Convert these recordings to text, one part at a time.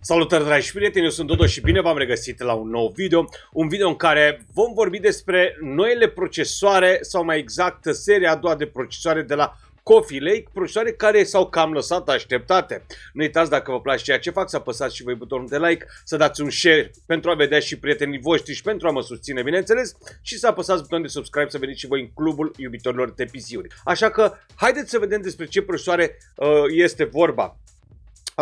Salutări dragi prieteni, eu sunt Dodo și bine v-am regăsit la un nou video, un video în care vom vorbi despre noile procesoare sau mai exact seria a doua de procesoare de la Coffee Lake, procesoare care s-au cam lăsat așteptate. Nu uitați dacă vă place ceea ce fac, să apăsați și voi butonul de like, să dați un share pentru a vedea și prietenii voștri și pentru a mă susține, bineînțeles, și să apăsați butonul de subscribe să veniți și voi în clubul iubitorilor de PC-uri. Așa că haideți să vedem despre ce procesoare uh, este vorba.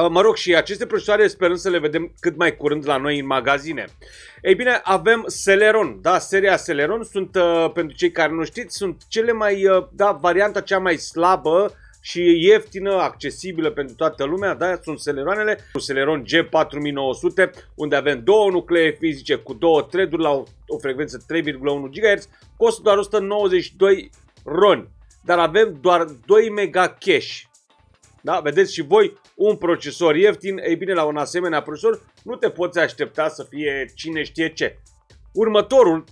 Uh, mă rog, și aceste procesoare sperăm să le vedem cât mai curând la noi în magazine. Ei bine, avem Celeron, da, seria Celeron sunt, uh, pentru cei care nu știți, sunt cele mai, uh, da, varianta cea mai slabă și ieftină, accesibilă pentru toată lumea, da, sunt Celeronele. Un Celeron G4900, unde avem două nuclee fizice cu două threaduri la o, o frecvență 3,1 GHz, costă doar 192 ron, dar avem doar 2 mega cache. Da, vedeți și voi un procesor ieftin, ei bine, la un asemenea procesor nu te poți aștepta să fie cine știe ce. Următorul,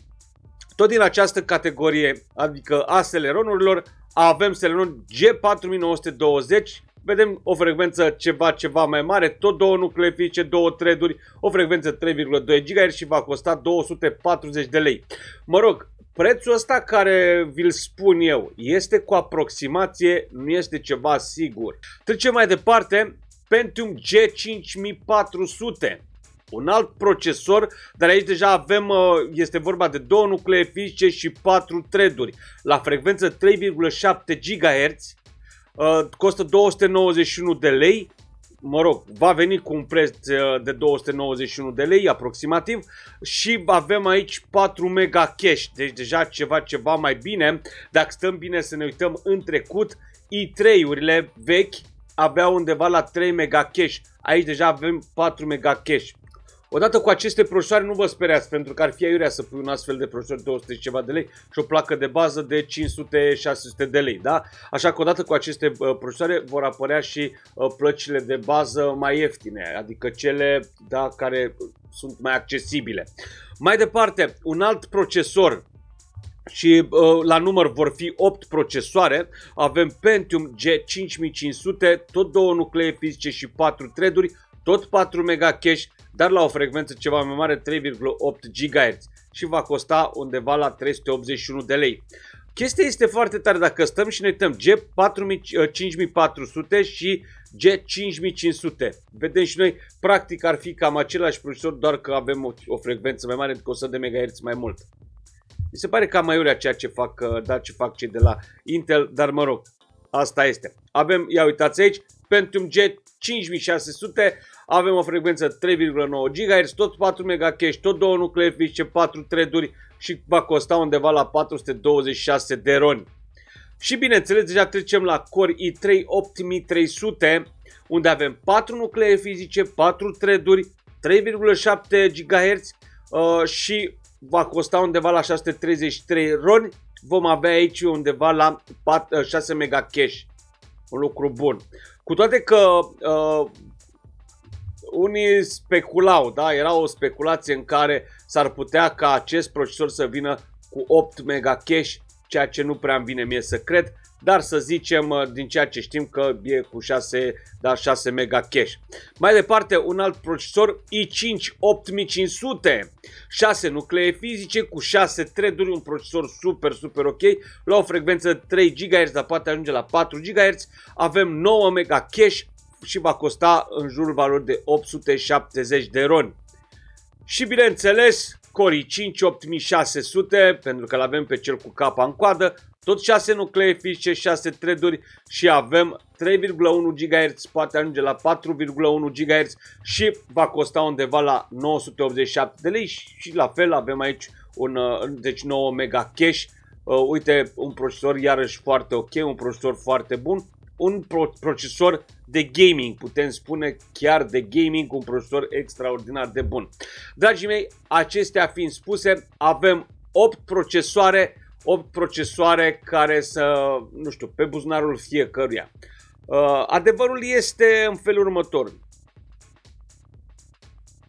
tot din această categorie, adică a Celeronurilor, avem Celeron G4920, vedem o frecvență ceva, ceva mai mare, tot două nuclee două treduri, o frecvență 3,2 GHz și va costa 240 de lei. Mă rog, Prețul ăsta care vi-l spun eu este cu aproximație, nu este ceva sigur. Trecem mai departe, Pentium G5400 un alt procesor, dar aici deja avem, uh, este vorba de două nuclee fizice și patru threaduri, la frecvență 3,7 GHz, uh, costă 291 de lei, mă rog, va veni cu un preț uh, de 291 de lei aproximativ și avem aici 4 mega cash, deci deja ceva ceva mai bine. Dacă stăm bine să ne uităm în trecut, i3-urile vechi aveau undeva la 3 mega cash, aici deja avem 4 mega cash. Odată cu aceste procesoare nu vă speriați, pentru că ar fi aiurea să pui un astfel de procesor de 200 ceva de lei și o placă de bază de 500-600 de lei, da? Așa că odată cu aceste procesoare vor apărea și plăcile de bază mai ieftine, adică cele da, care sunt mai accesibile. Mai departe, un alt procesor și uh, la număr vor fi 8 procesoare. Avem Pentium G5500, tot două nuclee fizice și 4 threaduri, tot 4 mega cache, dar la o frecvență ceva mai mare, 3,8 GHz și va costa undeva la 381 de lei. Chestia este foarte tare dacă stăm și ne uităm G5400 uh, și G5500. Vedem și noi, practic ar fi cam același procesor, doar că avem o, o frecvență mai mare, adică de 100 de MHz mai mult. Mi se pare cam urea ceea ce fac, uh, da, ce fac cei de la Intel, dar mă rog, Asta este. Avem, ia uitați aici, Pentium Jet 5600, avem o frecvență 3,9 GHz, tot 4 MHz, tot două nuclee fizice, 4 treduri și va costa undeva la 426 de roni. Și bineînțeles, deja trecem la Core i3 8300, unde avem 4 nuclee fizice, 4 treduri, 3,7 GHz uh, și va costa undeva la 633 roni vom avea aici undeva la 4, 6 uh, mega cash. Un lucru bun. Cu toate că uh, unii speculau, da, era o speculație în care s-ar putea ca acest procesor să vină cu 8 mega cache ceea ce nu prea îmi vine mie să cred, dar să zicem uh, din ceea ce știm că e cu 6, da, 6 mega cache. Mai departe, un alt procesor i5 8500, 6 nuclee fizice cu 6 threaduri, un procesor super, super ok, la o frecvență de 3 GHz, dar poate ajunge la 4 GHz, avem 9 mega cache și va costa în jurul valorii de 870 de ron Și bineînțeles, Cori 5, 8600, pentru că l-avem pe cel cu capa în coadă, tot 6 nuclee fișe, 6 threaduri și avem 3,1 GHz, poate ajunge la 4,1 GHz și va costa undeva la 987 de lei și la fel avem aici un uh, deci 9 mega cache. Uh, uite, un procesor iarăși foarte ok, un procesor foarte bun, un pro- procesor de gaming, putem spune chiar de gaming, un procesor extraordinar de bun. Dragii mei, acestea fiind spuse, avem 8 procesoare, 8 procesoare care să, nu știu, pe buzunarul fiecăruia. Uh, adevărul este în felul următor.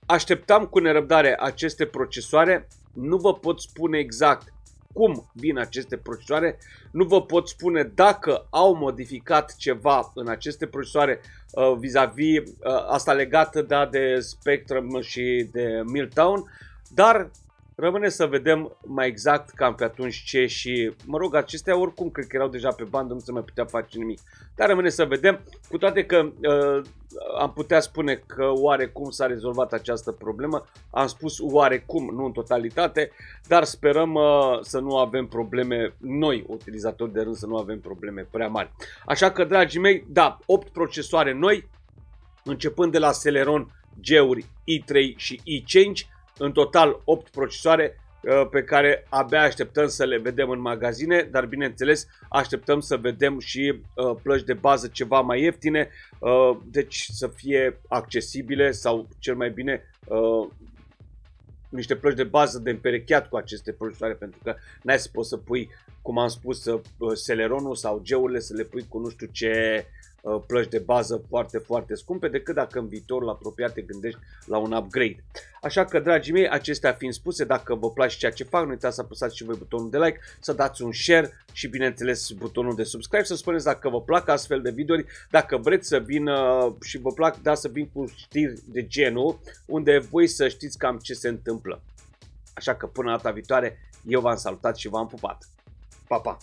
Așteptam cu nerăbdare aceste procesoare, nu vă pot spune exact cum vin aceste procesoare. Nu vă pot spune dacă au modificat ceva în aceste procesoare uh, vis-a-vis uh, -vis, uh, asta legată da, de Spectrum și de Milltown, dar Rămâne să vedem mai exact cam pe atunci ce și, mă rog, acestea oricum cred că erau deja pe bandă, nu se mai putea face nimic. Dar rămâne să vedem, cu toate că uh, am putea spune că oarecum s-a rezolvat această problemă. Am spus oarecum, nu în totalitate, dar sperăm uh, să nu avem probleme noi, utilizatori de rând, să nu avem probleme prea mari. Așa că, dragii mei, da, 8 procesoare noi, începând de la Celeron G-uri i3 și i5, în total 8 procesoare, Uh, pe care abia așteptăm să le vedem în magazine, dar bineînțeles așteptăm să vedem și uh, plăci de bază ceva mai ieftine, uh, deci să fie accesibile sau cel mai bine niște plăci de bază de împerecheat cu aceste procesoare, pentru că n-ai să poți să pui, cum am spus, Celeronul sau geurile să le pui cu nu știu ce Uh, plăci de bază foarte, foarte scumpe decât dacă în viitorul apropiat te gândești la un upgrade. Așa că, dragii mei, acestea fiind spuse, dacă vă place ceea ce fac, nu uitați să apăsați și voi butonul de like, să dați un share și, bineînțeles, butonul de subscribe, să spuneți dacă vă plac astfel de videouri, dacă vreți să vin și vă plac, da, să vin cu știri de genul, unde voi să știți cam ce se întâmplă. Așa că până data viitoare, eu v-am salutat și v-am pupat. Pa, pa!